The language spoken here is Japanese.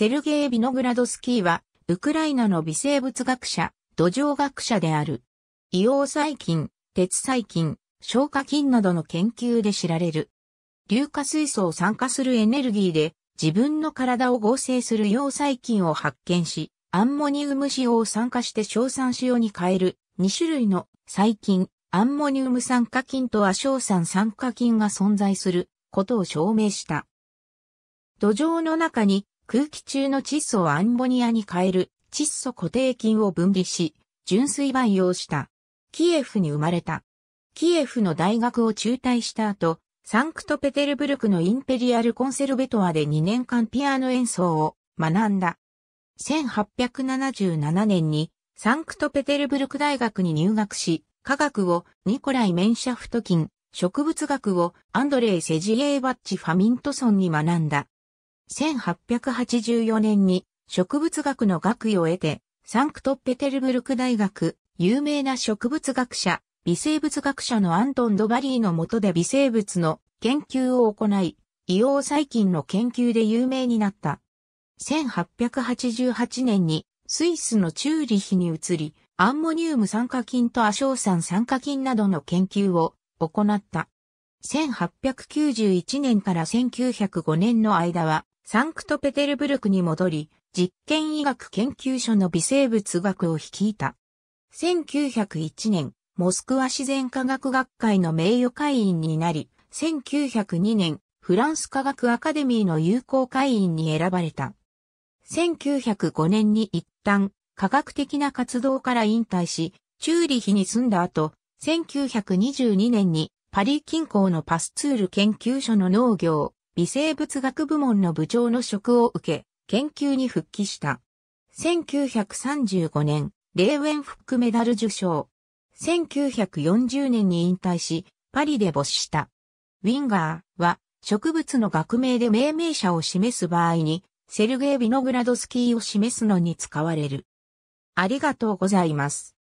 セルゲイ・ビノグラドスキーは、ウクライナの微生物学者、土壌学者である。硫黄細菌、鉄細菌、消化菌などの研究で知られる。硫化水素を酸化するエネルギーで自分の体を合成する硫黄細菌を発見し、アンモニウム塩を酸化して硝酸塩に変える2種類の細菌、アンモニウム酸化菌と亜硝酸酸化菌が存在することを証明した。土壌の中に空気中の窒素をアンモニアに変える窒素固定菌を分離し、純粋培養した。キエフに生まれた。キエフの大学を中退した後、サンクトペテルブルクのインペリアルコンセルベトアで2年間ピアノ演奏を学んだ。1877年にサンクトペテルブルク大学に入学し、科学をニコライ・メンシャフトキン、植物学をアンドレイ・セジエーバッチ・ファミントソンに学んだ。1884年に植物学の学位を得て、サンクトペテルブルク大学、有名な植物学者、微生物学者のアントン・ドバリーの下で微生物の研究を行い、硫黄細菌の研究で有名になった。1888年にスイスのチューリヒに移り、アンモニウム酸化菌と亜硝酸酸化菌などの研究を行った。1891年から1905年の間は、サンクトペテルブルクに戻り、実験医学研究所の微生物学を率いた。1901年、モスクワ自然科学学会の名誉会員になり、1902年、フランス科学アカデミーの友好会員に選ばれた。1905年に一旦、科学的な活動から引退し、チューリヒに住んだ後、1922年にパリ近郊のパスツール研究所の農業、微生物学部門の部長の職を受け、研究に復帰した。1935年、レーウェンフックメダル受賞。1940年に引退し、パリで没した。ウィンガーは植物の学名で命名者を示す場合に、セルゲイ・ビノグラドスキーを示すのに使われる。ありがとうございます。